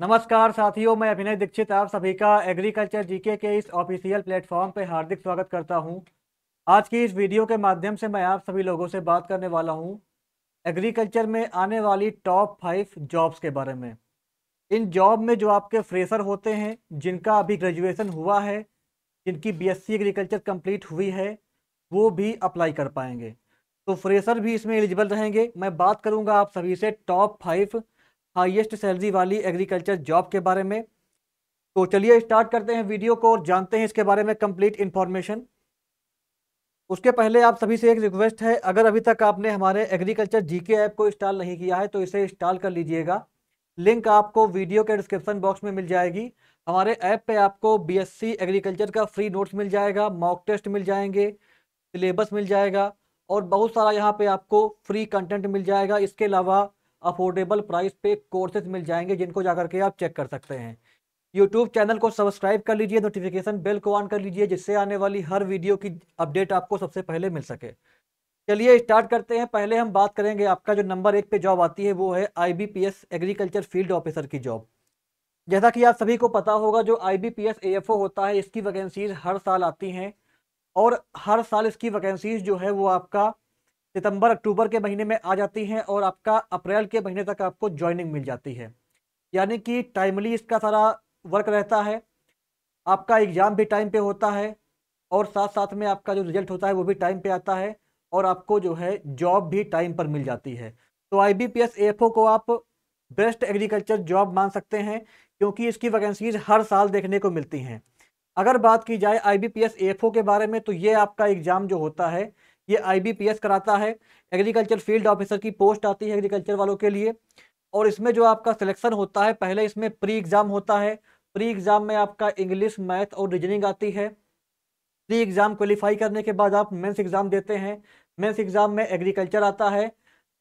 नमस्कार साथियों मैं अभिनय दीक्षित आप सभी का एग्रीकल्चर जीके के इस ऑफिशियल प्लेटफॉर्म पर हार्दिक स्वागत करता हूं आज की इस वीडियो के माध्यम से मैं आप सभी लोगों से बात करने वाला हूं एग्रीकल्चर में आने वाली टॉप फाइव जॉब्स के बारे में इन जॉब में जो आपके फ्रेशर होते हैं जिनका अभी ग्रेजुएसन हुआ है जिनकी बीएससी एग्रीकल्चर कम्प्लीट हुई है वो भी अप्लाई कर पाएंगे तो फ्रेशर भी इसमें एलिजिबल रहेंगे मैं बात करूँगा आप सभी से टॉप फाइव हाईएस्ट सैलरी वाली एग्रीकल्चर जॉब के बारे में तो चलिए स्टार्ट करते हैं वीडियो को और जानते हैं इसके बारे में कंप्लीट इन्फॉर्मेशन उसके पहले आप सभी से एक रिक्वेस्ट है अगर अभी तक आपने हमारे एग्रीकल्चर जीके ऐप को इंस्टॉल नहीं किया है तो इसे इंस्टॉल कर लीजिएगा लिंक आपको वीडियो के डिस्क्रिप्शन बॉक्स में मिल जाएगी हमारे ऐप पे आपको बीएससी एग्रीकल्चर का फ्री नोट्स मिल जाएगा मॉक टेस्ट मिल जाएंगे सिलेबस मिल जाएगा और बहुत सारा यहाँ पे आपको फ्री कंटेंट मिल जाएगा इसके अलावा अफोर्डेबल प्राइस पे कोर्सेज मिल जाएंगे जिनको जाकर के आप चेक कर सकते हैं यूट्यूब चैनल को सब्सक्राइब कर लीजिए नोटिफिकेशन बेल को ऑन कर लीजिए जिससे आने वाली हर वीडियो की अपडेट आपको सबसे पहले मिल सके चलिए स्टार्ट करते हैं पहले हम बात करेंगे आपका जो नंबर एक पे जॉब आती है वो है आईबीपीएस एग्रीकल्चर फील्ड ऑफिसर की जॉब जैसा कि आप सभी को पता होगा जो आईबीपीएस एएफओ होता है इसकी वैकेंसीज हर साल आती हैं और हर साल इसकी वैकेंसीज जो है वो आपका सितंबर अक्टूबर के महीने में आ जाती हैं और आपका अप्रैल के महीने तक आपको ज्वाइनिंग मिल जाती है यानी कि टाइमली इसका सारा वर्क रहता है आपका एग्ज़ाम भी टाइम पे होता है और साथ साथ में आपका जो रिजल्ट होता है वो भी टाइम पे आता है और आपको जो है जॉब भी टाइम पर मिल जाती है तो आई बी को आप बेस्ट एग्रीकल्चर जॉब मान सकते हैं क्योंकि इसकी वैकेंसीज हर साल देखने को मिलती हैं अगर बात की जाए आई बी के बारे में तो ये आपका एग्ज़ाम जो होता है ये आई कराता है एग्रीकल्चर फील्ड ऑफिसर की पोस्ट आती है एग्रीकल्चर वालों के लिए और इसमें जो आपका सिलेक्शन होता है पहले इसमें प्री एग्ज़ाम होता है प्री एग्ज़ाम में आपका इंग्लिश मैथ और रीजनिंग आती है प्री एग्ज़ाम क्वालिफाई करने के बाद आप मेंस एग्ज़ाम देते हैं मेंस एग्ज़ाम में एग्रीकल्चर आता है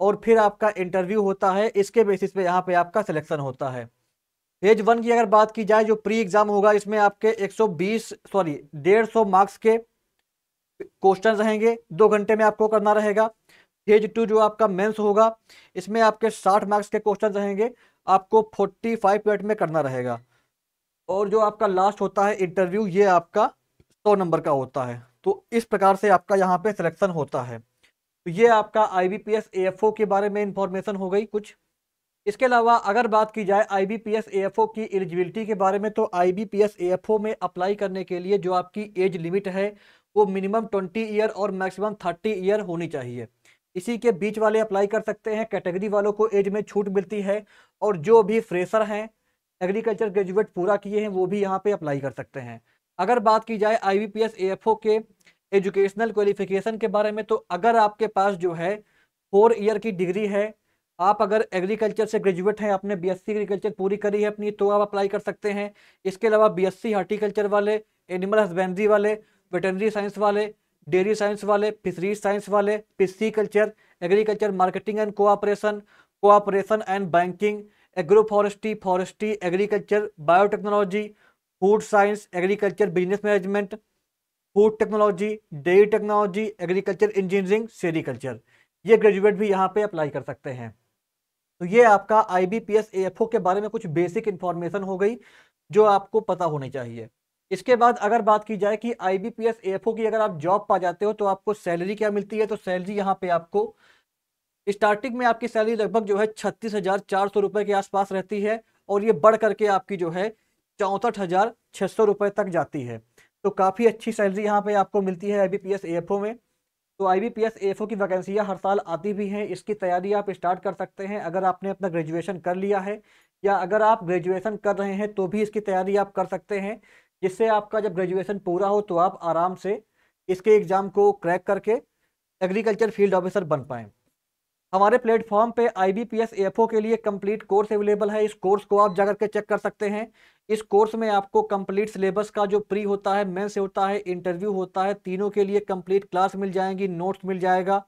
और फिर आपका इंटरव्यू होता है इसके बेसिस पे यहाँ पे आपका सिलेक्शन होता है फेज वन की अगर बात की जाए जो प्री एग्ज़ाम होगा इसमें आपके एक सॉरी डेढ़ मार्क्स के क्वेश्चन रहेंगे दो घंटे में आपको करना रहेगा फेज टू जो आपका मेंस होगा इसमें आपके साठ मार्क्स के क्वेश्चन रहेंगे आपको फोर्टी फाइव मिनट में करना रहेगा और जो आपका लास्ट होता है इंटरव्यू ये आपका सौ नंबर का होता है तो इस प्रकार से आपका यहाँ पे सिलेक्शन होता है तो ये आपका आई बी के बारे में इंफॉर्मेशन हो गई कुछ इसके अलावा अगर बात की जाए आई बी की एलिजिबिलिटी के बारे में तो आई बी में अप्लाई करने के लिए जो आपकी एज लिमिट है वो मिनिमम ट्वेंटी ईयर और मैक्सिमम थर्टी ईयर होनी चाहिए इसी के बीच वाले अप्लाई कर सकते हैं कैटेगरी वालों को एज में छूट मिलती है और जो भी फ्रेशर हैं एग्रीकल्चर ग्रेजुएट पूरा किए हैं वो भी यहाँ पे अप्लाई कर सकते हैं अगर बात की जाए आई वी के एजुकेशनल क्वालिफिकेशन के बारे में तो अगर आपके पास जो है फोर ईयर की डिग्री है आप अगर एग्रीकल्चर से ग्रेजुएट हैं आपने बीएससी एग्रीकल्चर पूरी करी है अपनी तो आप अप्लाई कर सकते हैं इसके अलावा बीएससी हॉर्टिकल्चर वाले एनिमल हस्बेंड्री वाले वेटनरी साइंस वाले डेयरी साइंस वाले फिशरीज साइंस वाले pisci culture agriculture marketing and cooperation cooperation and banking agro forestry forestry agriculture biotechnology food science agriculture business management food technology dairy technology agriculture engineering sericulture ये graduate भी यहाँ पे apply कर सकते हैं तो ये आपका आई बी के बारे में कुछ बेसिक इन्फॉर्मेशन हो गई जो आपको पता होनी चाहिए इसके बाद अगर बात की जाए कि I B P S F O की अगर आप जॉब पा जाते हो तो आपको सैलरी क्या मिलती है तो सैलरी यहाँ पे आपको स्टार्टिंग में आपकी सैलरी लगभग जो है छत्तीस हजार चार सौ रुपए के आसपास रहती है और ये बढ़ करके आपकी जो है चौंसठ हजार छह सौ रुपए तक जाती है तो काफ़ी अच्छी सैलरी यहाँ पे आपको मिलती है I B P S F O में तो I B P S F O की वैकेंसियाँ हर साल आती भी हैं इसकी तैयारी आप स्टार्ट कर सकते हैं अगर आपने अपना ग्रेजुएशन कर लिया है या अगर आप ग्रेजुएशन कर रहे हैं तो भी इसकी तैयारी आप कर सकते हैं जिससे आपका जब ग्रेजुएशन पूरा हो तो आप आराम से इसके एग्ज़ाम को क्रैक करके एग्रीकल्चर फील्ड ऑफिसर बन पाएँ हमारे प्लेटफॉर्म पे I B P S F O के लिए कंप्लीट कोर्स अवेलेबल है इस कोर्स को आप जाकर के चेक कर सकते हैं इस कोर्स में आपको कंप्लीट सिलेबस का जो प्री होता है मेंस होता है इंटरव्यू होता है तीनों के लिए कंप्लीट क्लास मिल जाएंगी नोट्स मिल जाएगा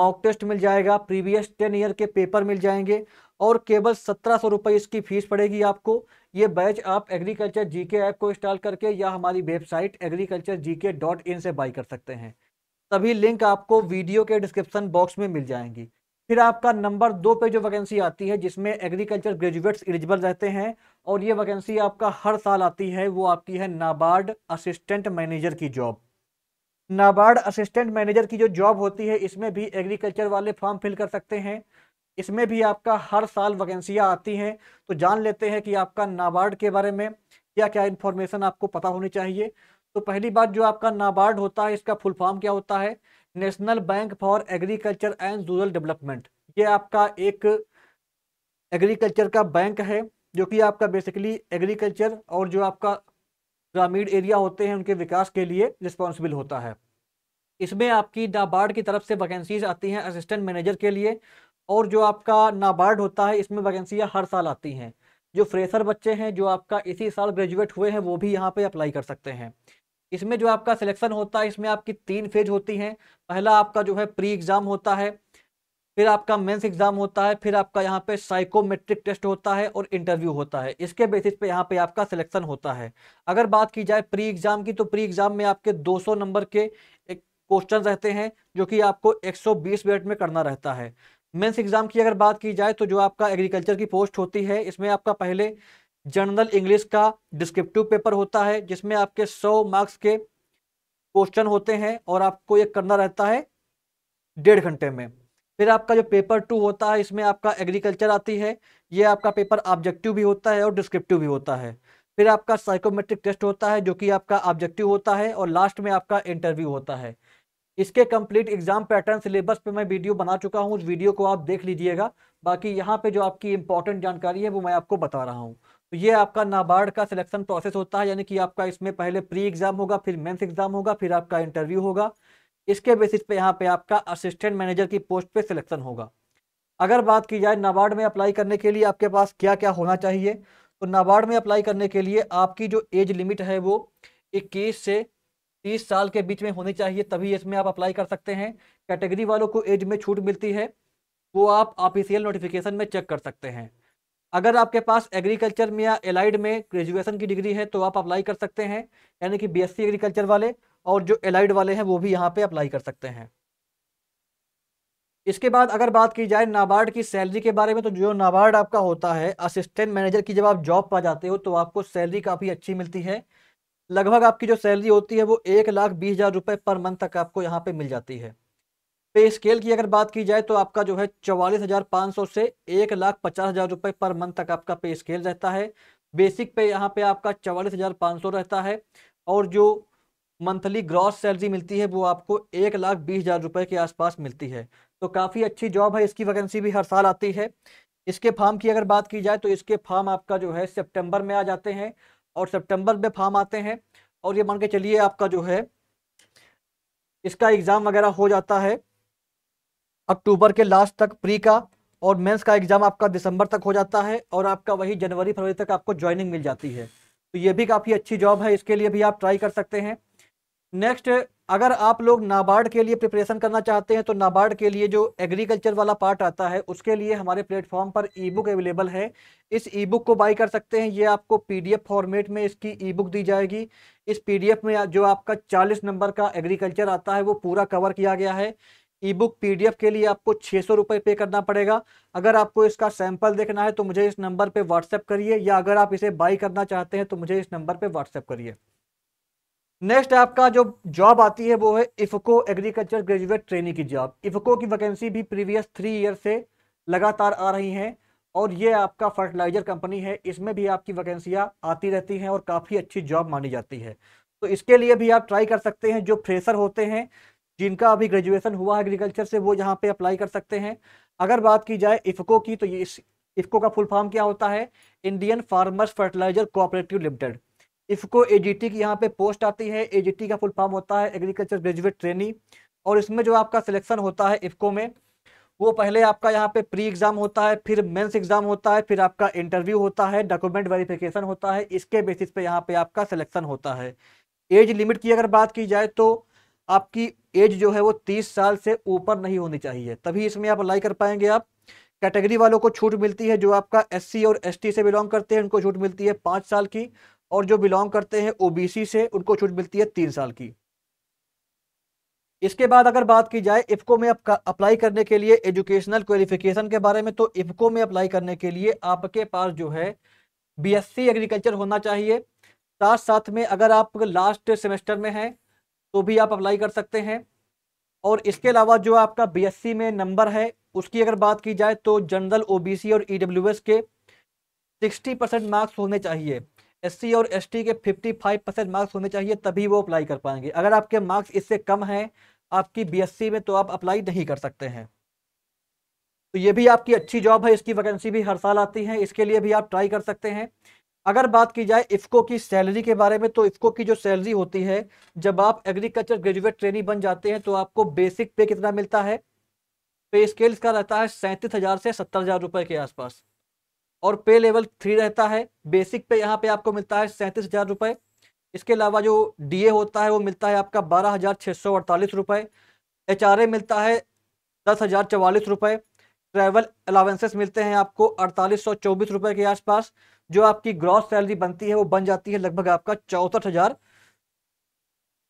मॉक टेस्ट मिल जाएगा प्रीवियस टेन ईयर के पेपर मिल जाएंगे और केवल सत्रह सौ रुपये इसकी फीस पड़ेगी आपको ये बैच आप एग्रीकल्चर जीके ऐप को इंस्टॉल करके या हमारी website agriculture GK dot in से बाई कर सकते हैं सभी लिंक आपको वीडियो के डिस्क्रिप्शन बॉक्स में मिल जाएंगी फिर आपका नंबर दो पे जो वैकेंसी आती है जिसमें एग्रीकल्चर ग्रेजुएट्स एलिजिबल रहते हैं और ये वैकेंसी आपका हर साल आती है वो आपकी है नाबार्ड असिस्टेंट मैनेजर की जॉब नाबार्ड असिस्टेंट मैनेजर की जो जॉब होती है इसमें भी एग्रीकल्चर वाले फॉर्म फिल कर सकते हैं इसमें भी आपका हर साल वैकेंसियाँ आती हैं तो जान लेते हैं कि आपका नाबार्ड के बारे में क्या क्या इन्फॉर्मेशन आपको पता होनी चाहिए तो पहली बात जो आपका नाबार्ड होता है इसका फुल फॉर्म क्या होता है national bank for agriculture and rural development ये आपका एक एग्रीकल्चर का बैंक है जो कि आपका बेसिकली एग्रीकल्चर और जो आपका ग्रामीण एरिया होते हैं उनके विकास के लिए रिस्पॉन्सिबल होता है इसमें आपकी नाबार्ड की तरफ से वैकेंसीज आती हैं असिस्टेंट मैनेजर के लिए और जो आपका नाबार्ड होता है इसमें वैकेंसियाँ हर साल आती हैं जो फ्रेशर बच्चे हैं जो आपका इसी साल ग्रेजुएट हुए हैं वो भी यहाँ पे अप्लाई कर सकते हैं इसमें जो आपका सिलेक्शन होता है इसमें आपकी तीन फेज होती हैं पहला आपका जो है प्री एग्ज़ाम होता है फिर आपका मेंस एग्ज़ाम होता है फिर आपका यहाँ पे साइकोमेट्रिक टेस्ट होता है और इंटरव्यू होता है इसके बेसिस पे यहाँ पे आपका सिलेक्शन होता है अगर बात की जाए प्री एग्ज़ाम की तो प्री एग्ज़ाम में आपके 200 नंबर के क्वेश्चन रहते हैं जो कि आपको 120 मिनट में करना रहता है मेंस एग्ज़ाम की अगर बात की जाए तो जो आपका एग्रीकल्चर की पोस्ट होती है इसमें आपका पहले जनरल इंग्लिश का डिस्क्रिप्टिव पेपर होता है जिसमें आपके सौ मार्क्स के क्वेश्चन होते हैं और आपको ये करना रहता है डेढ़ घंटे में फिर आपका जो पेपर टू होता है इसमें आपका एग्रीकल्चर आती है ये आपका पेपर ऑब्जेक्टिव भी होता है और डिस्क्रिप्टिव भी होता है फिर आपका साइकोमेट्रिक टेस्ट होता है जो कि आपका ऑब्जेक्टिव होता है और लास्ट में आपका इंटरव्यू होता है इसके कंप्लीट एग्जाम पैटर्न सिलेबस पे मैं वीडियो बना चुका हूँ उस वीडियो को आप देख लीजिएगा बाकी यहाँ पे जो आपकी इंपॉर्टेंट जानकारी है वो मैं आपको बता रहा हूँ तो ये आपका नाबार्ड का सिलेक्शन प्रोसेस होता है यानी कि आपका इसमें पहले प्री एग्जाम होगा फिर मेन्स एग्जाम होगा फिर आपका इंटरव्यू होगा इसके बेसिस पे यहाँ पे आपका असिस्टेंट मैनेजर की पोस्ट पे सिलेक्शन होगा अगर बात की जाए नाबार्ड में अप्लाई करने के लिए आपके पास क्या क्या होना चाहिए तो नाबार्ड में अप्लाई करने के लिए आपकी जो एज लिमिट है वो इक्कीस से तीस साल के बीच में होनी चाहिए तभी इसमें आप अप्लाई कर सकते हैं कैटेगरी वालों को एज में छूट मिलती है वो आप ऑफिशियल नोटिफिकेशन में चेक कर सकते हैं अगर आपके पास एग्रीकल्चर में या एलाइड में ग्रेजुएशन की डिग्री है तो आप अप्लाई कर सकते हैं यानी कि बीएससी एग्रीकल्चर वाले और जो एलाइड वाले हैं वो भी यहाँ पे अप्लाई कर सकते हैं इसके बाद अगर बात की जाए नाबार्ड की सैलरी के बारे में तो जो नाबार्ड आपका होता है असिस्टेंट मैनेजर की जब आप जॉब पा जाते हो तो आपको सैलरी काफ़ी अच्छी मिलती है लगभग आपकी जो सैलरी होती है वो एक लाख बीस हज़ार रुपये पर मंथ तक आपको यहाँ पे मिल जाती है पे स्केल की अगर बात की जाए तो आपका जो है चौवालीस हज़ार पाँच सौ से एक लाख पचास हज़ार रुपये पर मंथ तक आपका पे स्केल रहता है बेसिक पे यहाँ पे आपका चवालीस हज़ार पाँच सौ रहता है और जो मंथली ग्रॉस सैलरी मिलती है वो आपको एक लाख बीस हज़ार रुपये के आसपास मिलती है तो काफ़ी अच्छी जॉब है इसकी वैकेंसी भी हर साल आती है इसके फार्म की अगर बात की जाए तो इसके फार्म आपका जो है सितंबर में आ जाते हैं और सितंबर में फार्म आते हैं और ये मान के चलिए आपका जो है इसका एग्ज़ाम वगैरह हो जाता है अक्टूबर के लास्ट तक प्री का और मेंस का एग्ज़ाम आपका दिसंबर तक हो जाता है और आपका वही जनवरी फरवरी तक आपको ज्वाइनिंग मिल जाती है तो ये भी काफ़ी अच्छी जॉब है इसके लिए भी आप ट्राई कर सकते हैं नेक्स्ट अगर आप लोग नाबार्ड के लिए प्रिपरेशन करना चाहते हैं तो नाबार्ड के लिए जो एग्रीकल्चर वाला पार्ट आता है उसके लिए हमारे प्लेटफॉर्म पर ई बुक अवेलेबल है इस ई बुक को बाई कर सकते हैं ये आपको पीडीएफ फॉर्मेट में इसकी ई बुक दी जाएगी इस पीडीएफ में जो आपका 40 नंबर का एग्रीकल्चर आता है वो पूरा कवर किया गया है ई बुक पी के लिए आपको छः सौ रुपये पे करना पड़ेगा अगर आपको इसका सैम्पल देखना है तो मुझे इस नंबर पर व्हाट्सएप करिए या अगर आप इसे बाई करना चाहते हैं तो मुझे इस नंबर पर व्हाट्सएप करिए नेक्स्ट आपका जो जॉब आती है वो है इफको एग्रीकल्चर ग्रेजुएट ट्रेनिंग की जॉब इफको की वैकेंसी भी प्रीवियस थ्री ईयर से लगातार आ रही हैं और ये आपका फर्टिलाइजर कंपनी है इसमें भी आपकी वैकेंसियाँ आती रहती हैं और काफ़ी अच्छी जॉब मानी जाती है तो इसके लिए भी आप ट्राई कर सकते हैं जो फ्रेशर होते हैं जिनका अभी ग्रेजुएशन हुआ है एग्रीकल्चर से वो यहाँ पर अप्लाई कर सकते हैं अगर बात की जाए इफको की तो ये इस इफको का फुल फॉर्म क्या होता है Indian farmers fertiliser cooperative limited IFFCO AGT की यहाँ पे पोस्ट आती है एजीटी का फुल फॉर्म होता है एग्रीकल्चर ग्रेजुएट ट्रेनिंग और इसमें जो आपका सिलेक्शन होता है इफ़को में वो पहले आपका यहाँ पे प्री एग्ज़ाम होता है फिर मेंस एग्ज़ाम होता है फिर आपका इंटरव्यू होता है डॉक्यूमेंट वेरिफिकेशन होता है इसके बेसिस पे यहाँ पे आपका सिलेक्शन होता है एज लिमिट की अगर बात की जाए तो आपकी एज जो है वो तीस साल से ऊपर नहीं होनी चाहिए तभी इसमें आप अप्लाई कर पाएंगे आप कैटेगरी वालों को छूट मिलती है जो आपका एससी और एसटी से बिलोंग करते हैं उनको छूट मिलती है पाँच साल की और जो बिलोंग करते हैं ओबीसी से उनको छूट मिलती है तीन साल की इसके बाद अगर बात की जाए इफ्को में अप्लाई करने के लिए एजुकेशनल क्वालिफिकेशन के बारे में तो इफ्को में अप्लाई करने के लिए आपके पास जो है बीएससी एग्रीकल्चर होना चाहिए साथ साथ में अगर आप लास्ट सेमेस्टर में हैं तो भी आप अप्लाई कर सकते हैं और इसके अलावा जो आपका बीएससी में नंबर है उसकी अगर बात की जाए तो जनरल ओबीसी और ईडब्ल्यूएस e के 60 परसेंट मार्क्स होने चाहिए एससी और एसटी के 55 परसेंट मार्क्स होने चाहिए तभी वो अप्लाई कर पाएंगे अगर आपके मार्क्स इससे कम हैं आपकी बीएससी में तो आप अप्लाई नहीं कर सकते हैं तो ये भी आपकी अच्छी जॉब है इसकी वैकेंसी भी हर साल आती है इसके लिए भी आप ट्राई कर सकते हैं अगर बात की जाए इफ़को की सैलरी के बारे में तो इफ़को की जो सैलरी होती है जब आप एग्रीकल्चर ग्रेजुएट ट्रेनी बन जाते हैं तो आपको बेसिक पे कितना मिलता है पे स्केल्स का रहता है सैंतीस हज़ार से सत्तर हज़ार रुपये के आसपास और पे लेवल थ्री रहता है बेसिक पे यहाँ पे आपको मिलता है सैंतीस हज़ार रुपए इसके अलावा जो डीए होता है वो मिलता है आपका बारह हज़ार छह सौ अड़तालीस रुपए एच मिलता है दस हज़ार चवालीस रुपए ट्रेवल अलावेंसेस मिलते हैं आपको अड़तालीस सौ चौबीस रुपए के आसपास जो आपकी ग्रॉस सैलरी बनती है वो बन जाती है लगभग आपका चौसठ हज़ार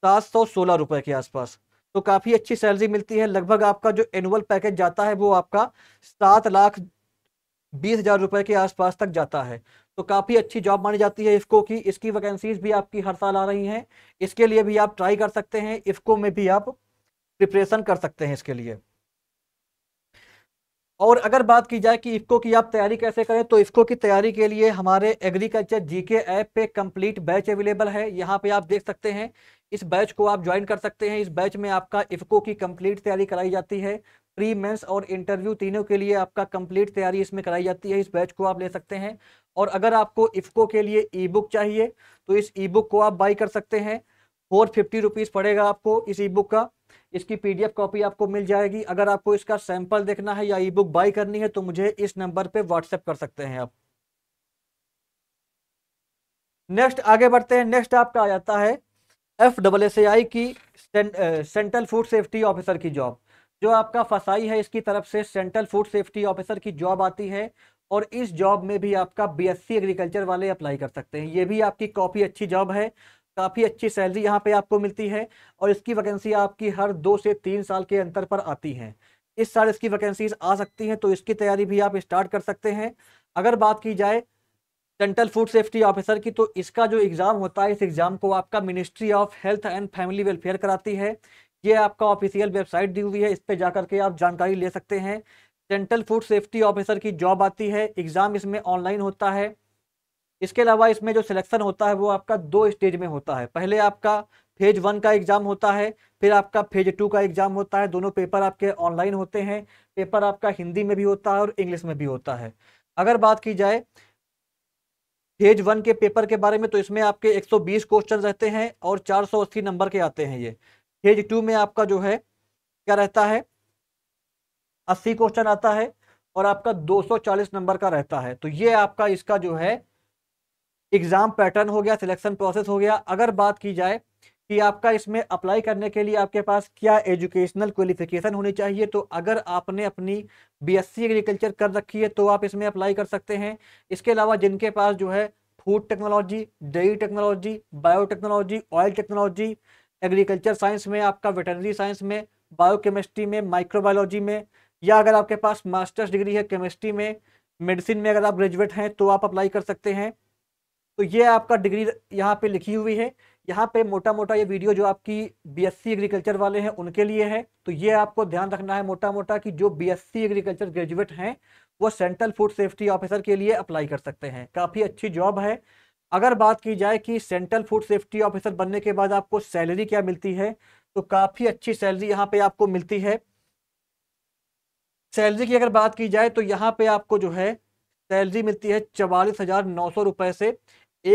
सात सौ सोलह रुपए के आसपास तो काफ़ी अच्छी सैलरी मिलती है लगभग आपका जो एनुअल पैकेज जाता है वो आपका सात लाख बीस हज़ार रुपए के आसपास तक जाता है तो काफ़ी अच्छी जॉब मानी जाती है इफ़को की इसकी वैकेंसीज भी आपकी हर साल आ रही हैं इसके लिए भी आप ट्राई कर सकते हैं इफ़को में भी आप प्रिपरेशन कर सकते हैं इसके लिए और अगर बात की जाए कि इफ़को की आप तैयारी कैसे करें तो इफ़को की तैयारी के लिए हमारे एग्रीकल्चर जीके ऐप पे कंप्लीट बैच अवेलेबल है यहाँ पे आप देख सकते हैं इस बैच को आप ज्वाइन कर सकते हैं इस बैच में आपका इफ़को की कंप्लीट तैयारी कराई जाती है प्री मेंस और इंटरव्यू तीनों के लिए आपका कंप्लीट तैयारी इसमें कराई जाती है इस बैच को आप ले सकते हैं और अगर आपको इफ्को के लिए ई बुक चाहिए तो इस ई बुक को आप बाई कर सकते हैं फोर फिफ्टी रुपीज़ पड़ेगा आपको इस ई बुक का इसकी पीडीएफ कॉपी आपको मिल जाएगी अगर आपको इसका सैंपल देखना है या ई बुक बाई करनी है तो मुझे इस नंबर पर व्हाट्सएप कर सकते हैं आप नेक्स्ट आगे बढ़ते हैं नेक्स्ट आपका आ जाता है एफ डबल एस आई की सेंट्रल फूड सेफ्टी ऑफिसर की जॉब जो आपका फसाई है इसकी तरफ से सेंट्रल फूड सेफ्टी ऑफिसर की जॉब आती है और इस जॉब में भी आपका बीएससी एग्रीकल्चर वाले अप्लाई कर सकते हैं ये भी आपकी काफ़ी अच्छी जॉब है काफ़ी अच्छी सैलरी यहाँ पे आपको मिलती है और इसकी वैकेंसी आपकी हर दो से तीन साल के अंतर पर आती हैं इस साल इसकी वैकेंसीज आ सकती हैं तो इसकी तैयारी भी आप स्टार्ट कर सकते हैं अगर बात की जाए सेंट्रल फूड सेफ्टी ऑफिसर की तो इसका जो एग्ज़ाम होता है इस एग्ज़ाम को आपका ministry of health and family welfare कराती है ये आपका ऑफिशियल वेबसाइट दी हुई है इस पर जाकर के आप जानकारी ले सकते हैं सेंट्रल फूड सेफ्टी ऑफिसर की जॉब आती है एग्ज़ाम इसमें ऑनलाइन होता है इसके अलावा इसमें जो सिलेक्शन होता है वो आपका दो स्टेज में होता है पहले आपका फेज वन का एग्ज़ाम होता है फिर आपका फेज टू का एग्ज़ाम होता है दोनों पेपर आपके ऑनलाइन होते हैं पेपर आपका हिंदी में भी होता है और इंग्लिश में भी होता है अगर बात की जाए फेज वन के पेपर के बारे में तो इसमें आपके 120 क्वेश्चन रहते हैं और 480 नंबर के आते हैं ये फेज टू में आपका जो है क्या रहता है अस्सी क्वेश्चन आता है और आपका 240 नंबर का रहता है तो ये आपका इसका जो है एग्जाम पैटर्न हो गया सिलेक्शन प्रोसेस हो गया अगर बात की जाए कि आपका इसमें अप्लाई करने के लिए आपके पास क्या एजुकेशनल क्वालिफिकेशन होनी चाहिए तो अगर आपने अपनी बीएससी एग्रीकल्चर कर रखी है तो आप इसमें अप्लाई कर सकते हैं इसके अलावा जिनके पास जो है food technology dairy technology biotechnology oil technology agriculture science में आपका वेटनरी साइंस में बायोकेमिस्ट्री में माइक्रोबायोलॉजी में या अगर आपके पास मास्टर्स डिग्री है केमिस्ट्री में मेडिसिन में अगर आप ग्रेजुएट हैं तो आप अप्लाई कर सकते हैं तो ये आपका डिग्री यहाँ पे लिखी हुई है यहाँ पे मोटा मोटा ये वीडियो जो आपकी बीएससी एग्रीकल्चर वाले हैं उनके लिए है तो ये आपको ध्यान रखना है मोटा मोटा कि जो बीएससी एग्रीकल्चर ग्रेजुएट हैं वो सेंट्रल फूड सेफ्टी ऑफिसर के लिए अप्लाई कर सकते हैं काफ़ी अच्छी जॉब है अगर बात की जाए कि सेंट्रल फूड सेफ्टी ऑफिसर बनने के बाद आपको सैलरी क्या मिलती है तो काफ़ी अच्छी सैलरी यहाँ पे आपको मिलती है सैलरी की अगर बात की जाए तो यहाँ पे आपको जो है सैलरी मिलती है चवालीस हज़ार नौ सौ रुपए से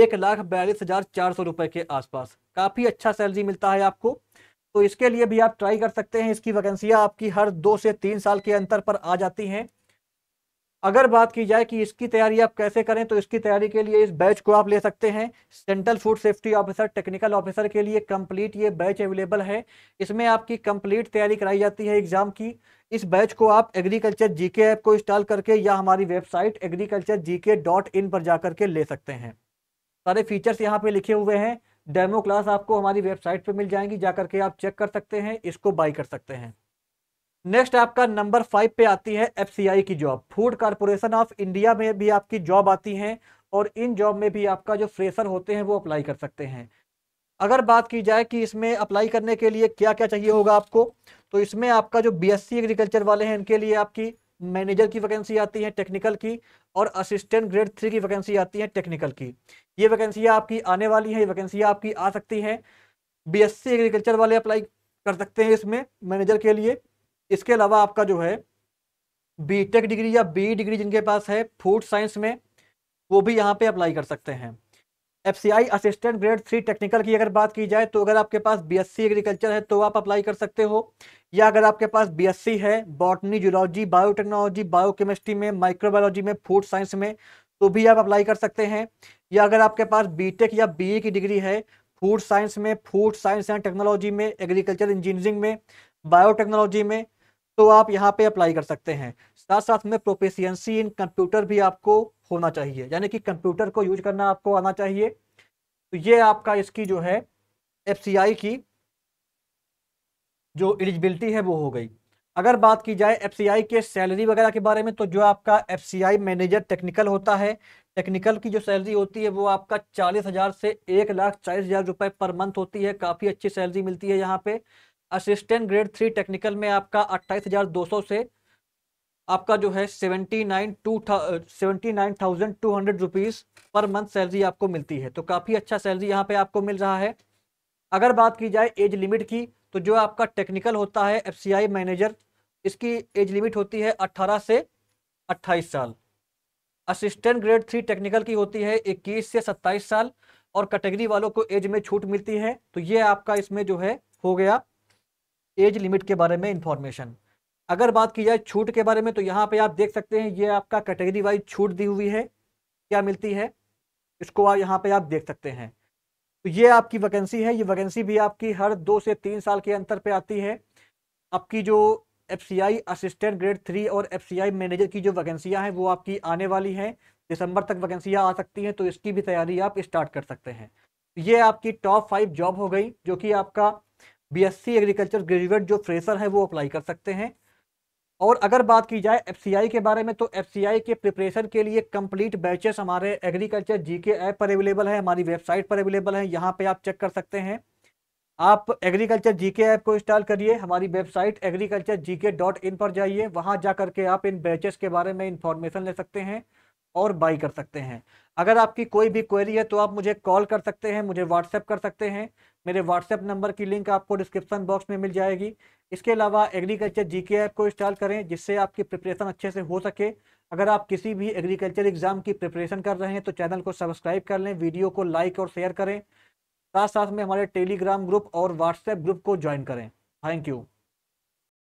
एक लाख बयालीस हज़ार चार सौ रुपए के आसपास काफ़ी अच्छा सैलरी मिलता है आपको तो इसके लिए भी आप ट्राई कर सकते हैं इसकी वैकेंसियाँ आपकी हर दो से तीन साल के अंतर पर आ जाती हैं अगर बात की जाए कि इसकी तैयारी आप कैसे करें तो इसकी तैयारी के लिए इस बैच को आप ले सकते हैं central food safety officer technical officer के लिए कंप्लीट ये बैच अवेलेबल है इसमें आपकी कंप्लीट तैयारी कराई जाती है एग्जाम की इस बैच को आप एग्रीकल्चर जीके ऐप को इंस्टॉल करके या हमारी website agriculture GK dot in पर जा करके ले सकते हैं सारे फीचर्स यहाँ पे लिखे हुए हैं डेमो क्लास आपको हमारी वेबसाइट पर मिल जाएंगी जा करके आप चेक कर सकते हैं इसको बाई कर सकते हैं नेक्स्ट आपका नंबर फाइव पे आती है एफसीआई की job food corporation of India में भी आपकी जॉब आती है और इन जॉब में भी आपका जो फ्रेशर होते हैं वो अप्लाई कर सकते हैं अगर बात की जाए कि इसमें अप्लाई करने के लिए क्या क्या चाहिए होगा आपको तो इसमें आपका जो बीएससी एग्रीकल्चर वाले हैं इनके लिए आपकी मैनेजर की वैकेंसी आती है टेक्निकल की और असिस्टेंट ग्रेड थ्री की वैकेंसी आती है टेक्निकल की ये वैकेंसियाँ आपकी आने वाली हैं ये वैकेंसियाँ आपकी आ सकती हैं बी एग्रीकल्चर वाले अप्लाई कर सकते हैं इसमें मैनेजर के लिए इसके अलावा आपका जो है बीटेक डिग्री या बी डिग्री e जिनके पास है फूड साइंस में वो भी यहाँ पे अप्लाई कर सकते हैं F C I assistant grade three technical की अगर बात की जाए तो अगर आपके पास बी एस सी एग्रीकल्चर है तो आप अप्लाई कर सकते हो या अगर आपके पास बी एस सी है बॉटनी जूलॉजी बायोटेक्नोलॉजी बायोकेमिस्ट्री में माइक्रोबायोलॉजी में फूड साइंस में तो भी आप अप्लाई कर सकते हैं या अगर आपके पास बी टेक या बी ए e की डिग्री है फूड साइंस में फूड साइंस एंड टेक्नोलॉजी में एग्रीकल्चर इंजीनियरिंग में बायोटेक्नोलॉजी में तो आप यहाँ पे अप्लाई कर सकते हैं साथ साथ में प्रोफेसियंसी इन कंप्यूटर भी आपको होना चाहिए यानी कि कंप्यूटर को यूज करना आपको आना चाहिए तो ये आपका इसकी जो है एफ की जो एलिजिबिलिटी है वो हो गई अगर बात की जाए एफ के सैलरी वगैरह के बारे में तो जो आपका एफ मैनेजर टेक्निकल होता है टेक्निकल की जो सैलरी होती है वो आपका चालीस हज़ार से एक लाख चालीस हज़ार रुपए पर मंथ होती है काफ़ी अच्छी सैलरी मिलती है यहाँ पे असिस्टेंट ग्रेड थ्री टेक्निकल में आपका अट्ठाईस हज़ार दो सौ से आपका जो है seventy nine to seventy nine thousand two hundred rupees per month salary आपको मिलती है तो काफ़ी अच्छा सैलरी यहाँ पे आपको मिल रहा है अगर बात की जाए एज लिमिट की तो जो आपका टेक्निकल होता है एफसीआई मैनेजर इसकी एज लिमिट होती है अट्ठारह से अट्ठाईस साल असिस्टेंट ग्रेड थ्री टेक्निकल की होती है इक्कीस से सत्ताईस साल और कैटेगरी वालों को एज में छूट मिलती है तो ये आपका इसमें जो है हो गया एज लिमिट के बारे में इंफॉर्मेशन अगर बात की जाए छूट के बारे में तो यहाँ पे आप देख सकते हैं ये आपका कैटेगरी वाइज छूट दी हुई है क्या मिलती है इसको आप यहाँ पे आप देख सकते हैं तो ये आपकी वैकेंसी है ये वैकेंसी भी आपकी हर दो से तीन साल के अंतर पे आती है आपकी जो एफ असिस्टेंट ग्रेड थ्री और एफ मैनेजर की जो वैकेंसियाँ हैं वो आपकी आने वाली हैं दिसंबर तक वैकेंसियाँ आ सकती हैं तो इसकी भी तैयारी आप स्टार्ट कर सकते हैं ये आपकी टॉप फाइव जॉब हो गई जो कि आपका बीएससी एग्रीकल्चर ग्रेजुएट जो फ्रेशर है वो अप्लाई कर सकते हैं और अगर बात की जाए एफसीआई के बारे में तो एफसीआई के प्रिपरेशन के लिए कंप्लीट बैचेस हमारे एग्रीकल्चर जीके ऐप पर अवेलेबल है हमारी वेबसाइट पर अवेलेबल है यहाँ पे आप चेक कर सकते हैं आप एग्रीकल्चर जीके ऐप को इंस्टॉल करिए हमारी website agriculture GK dot in पर जाइए वहाँ जा करके आप इन बैचेस के बारे में इंफॉर्मेशन ले सकते हैं और बाई कर सकते हैं अगर आपकी कोई भी क्वेरी है तो आप मुझे कॉल कर सकते हैं मुझे व्हाट्सएप कर सकते हैं मेरे व्हाट्सएप नंबर की लिंक आपको डिस्क्रिप्शन बॉक्स में मिल जाएगी इसके अलावा एग्रीकल्चर जी के ऐप को इंस्टॉल करें जिससे आपकी प्रिपरेशन अच्छे से हो सके अगर आप किसी भी एग्रीकल्चर एग्ज़ाम की प्रिपरेशन कर रहे हैं तो चैनल को सब्सक्राइब कर लें वीडियो को लाइक और शेयर करें साथ साथ में हमारे टेलीग्राम ग्रुप और व्हाट्सएप ग्रुप को ज्वाइन करें थैंक यू